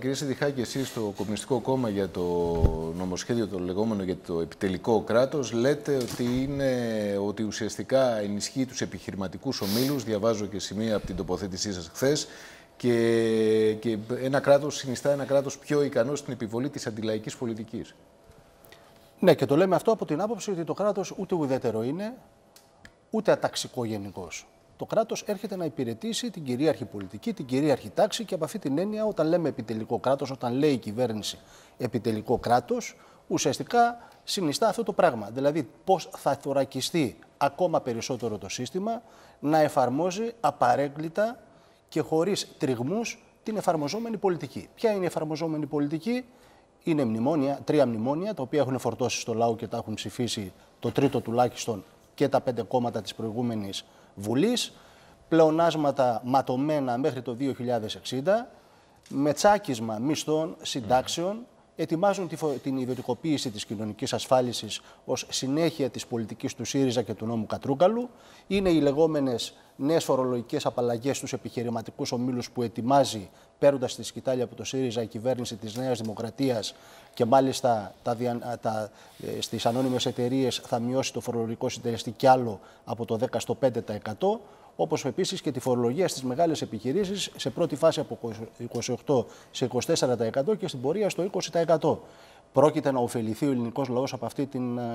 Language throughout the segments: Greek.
Κύριε Σιδηχάκη, εσείς στο Κομμουνιστικό Κόμμα για το νομοσχέδιο το λεγόμενο για το επιτελικό κράτος λέτε ότι, είναι, ότι ουσιαστικά ενισχύει τους επιχειρηματικούς ομίλους, διαβάζω και σημεία από την τοποθέτησή σας χθες. Και, και ένα κράτος συνιστά ένα κράτος πιο ικανό στην επιβολή της αντιλαϊκής πολιτικής. Ναι, και το λέμε αυτό από την άποψη ότι το κράτος ούτε ουδέτερο είναι, ούτε αταξικό γενικώς το κράτος έρχεται να υπηρετήσει την κυρίαρχη πολιτική, την κυρίαρχη τάξη και από αυτή την έννοια, όταν λέμε επιτελικό κράτος, όταν λέει η κυβέρνηση επιτελικό κράτος, ουσιαστικά συνιστά αυτό το πράγμα. Δηλαδή, πώς θα θωρακιστεί ακόμα περισσότερο το σύστημα να εφαρμόζει απαρέγκλιτα και χωρίς τριγμούς την εφαρμοζόμενη πολιτική. Ποια είναι η εφαρμοζόμενη πολιτική, είναι μνημόνια, τρία μνημόνια, τα οποία έχουν φορτώσει στο λαό και τα έχουν ψηφίσει το τρίτο τουλάχιστον και τα πέντε κόμματα της προηγούμενης Βουλής, πλεονάσματα ματωμένα μέχρι το 2060, με τσάκισμα μισθών, συντάξεων, ετοιμάζουν την ιδιωτικοποίηση της κοινωνικής ασφάλισης ως συνέχεια της πολιτικής του ΣΥΡΙΖΑ και του νόμου Κατρούγκαλου. Είναι οι λεγόμενες νέες φορολογικές απαλλαγές στους επιχειρηματικούς ομίλους που ετοιμάζει παίρνοντας τη σκητάλη από το ΣΥΡΙΖΑ η κυβέρνηση της Νέας Δημοκρατίας και μάλιστα τα, τα, ε, στις ανώνυμες εταιρείες θα μειώσει το φορολογικό συντελεστή κι άλλο από το 10 στο 5% όπως επίσης και τη φορολογία στις μεγάλες επιχειρήσεις σε πρώτη φάση από 28% σε 24% και στην πορεία στο 20%. Πρόκειται να ωφεληθεί ο ελληνικός λαός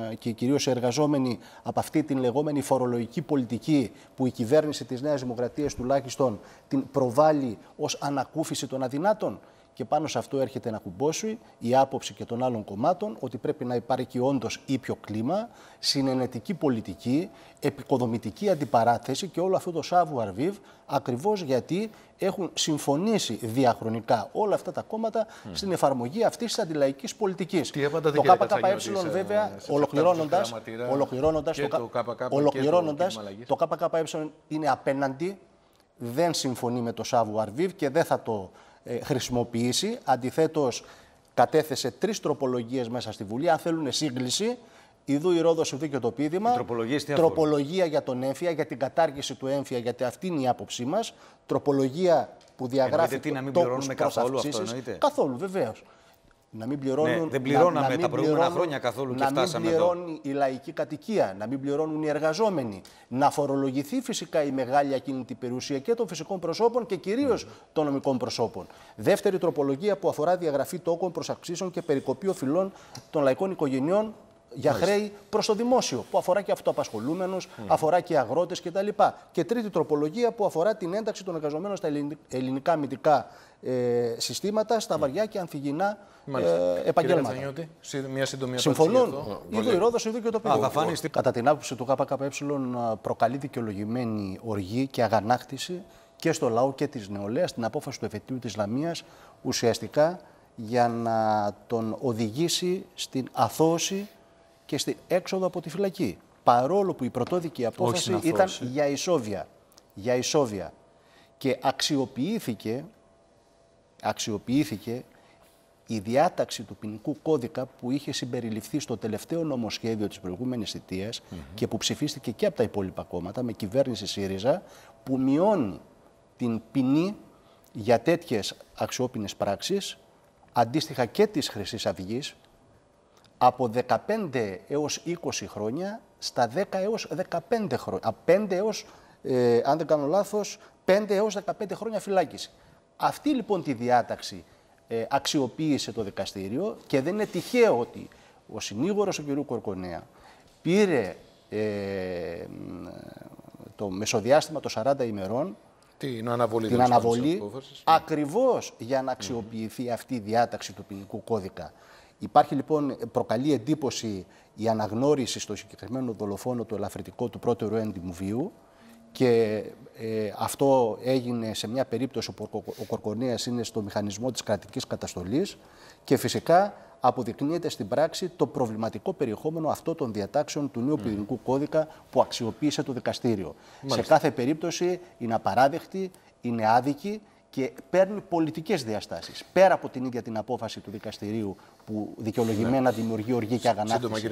ε, και κυρίως οι εργαζόμενοι από αυτή την λεγόμενη φορολογική πολιτική που η κυβέρνηση της Νέας Δημοκρατίας τουλάχιστον την προβάλλει ως ανακούφιση των αδυνάτων και πάνω σε αυτό έρχεται να κουμπώσει η άποψη και των άλλων κομμάτων ότι πρέπει να υπάρχει όντως ήπιο κλίμα, συνενετική πολιτική, επικοδομητική αντιπαράθεση και όλο αυτό το Σάβου Αρβίβ ακριβώς γιατί έχουν συμφωνήσει διαχρονικά όλα αυτά τα κόμματα στην εφαρμογή αυτής της αντιλαϊκής πολιτικής. Το ΚΚΕ, βέβαια, ολοκληρώνοντα. Ολοκληρώνοντα, το ΚΚΕ είναι απέναντι, δεν συμφωνεί με το Σάβου Αρβίβ και δεν θα το ε, χρησιμοποιήσει. Αντιθέτως, κατέθεσε τρεις τροπολογίες μέσα στη Βουλή. Αν θέλουν σύγκληση, Ιδού η Ρόδος σου δίκαιο το πείδημα. Τροπολογία για τον έμφυα, για την κατάργηση του έμφυα, γιατί αυτή είναι η άποψή μας. Τροπολογία που διαγράφει. Εννοείται τι να μην πληρώνουμε καθόλου αυτό, εννοείται. Καθόλου, βεβαίως να μην πληρώνουν. Ναι, δεν πληρώναμε τα προηγούμενα χρόνια καθόλου και να μην πληρώνει η λαϊκή κατοικία, να μην πληρώνουν οι εργαζόμενοι. Να φορολογηθεί φυσικά η μεγάλη ακίνητη περιουσία και των φυσικών προσώπων και κυρίως των νομικών προσώπων. Δεύτερη τροπολογία που αφορά διαγραφή τόκων αξίσεων και περικοπή οφειλών των λαϊκών οικογενειών για Μάλιστα. χρέη προς το δημόσιο, που αφορά και αυτοαπασχολούμενους, mm. αφορά και αγρότες κτλ. Και τρίτη τροπολογία που αφορά την ένταξη των εργαζομένων στα ελληνικά αμυντικά ε, συστήματα, στα βαριά και ανθυγινά ε, επαγγέλματα. Κύριε μια σύντομη Συμφωνούν. Είδε η Ρόδο, είδου και το παιδί. Κατά την άποψη του ΚΚΕ, προκαλεί δικαιολογημένη οργή και αγανάκτηση και στο λαό και της νεολαίας την απόφαση του εφετείου της Λαμίας, ουσιαστικά για να τον οδηγήσει στην αθώωση και στην έξοδο από τη φυλακή. Παρόλο που η πρωτόδικη απόφαση ήταν ε. για ισόβια. Για ισόβια. Και αξιοποιήθηκε, αξιοποιήθηκε η διάταξη του ποινικού κώδικα που είχε συμπεριληφθεί στο τελευταίο νομοσχέδιο της προηγούμενης θητείας και που ψηφίστηκε και από τα υπόλοιπα κόμματα με κυβέρνηση ΣΥΡΙΖΑ που μειώνει την ποινή για τέτοιες αξιόπινες πράξεις αντίστοιχα και της χρυσής αυγής από 15 έως 20 χρόνια στα 10 έως 15 χρόνια. Από 5 έως, ε, αν δεν κάνω λάθος, 5 έως 15 χρόνια φυλάκιση. Αυτή λοιπόν τη διάταξη ε, αξιοποίησε το δικαστήριο και δεν είναι τυχαίο ότι ο συνήγορος του κ. Κορκονέα πήρε ε, το μεσοδιάστημα των 40 ημερών την αναβολή, την αναβολή ακριβώς για να αξιοποιηθεί αυτή η διάταξη του ποινικού κώδικα. Υπάρχει λοιπόν, προκαλεί εντύπωση η αναγνώριση στο συγκεκριμένο δολοφόνο του ελαφρυντικό του πρώτερου έντιμου βίου και ε, αυτό έγινε σε μια περίπτωση όπου ο Κορκονίας είναι στο μηχανισμό της κρατικής καταστολής και φυσικά αποδεικνύεται στην πράξη το προβληματικό περιεχόμενο αυτό των διατάξεων του νέου mm. κώδικα που αξιοποίησε το δικαστήριο. Σε κάθε περίπτωση είναι απαράδεκτη, είναι άδικη και παίρνει πολιτικές διαστάσεις. Πέρα από την ίδια την απόφαση του δικαστηρίου που δικαιολογημένα ναι. δημιουργεί οργή και αγανάκτηση.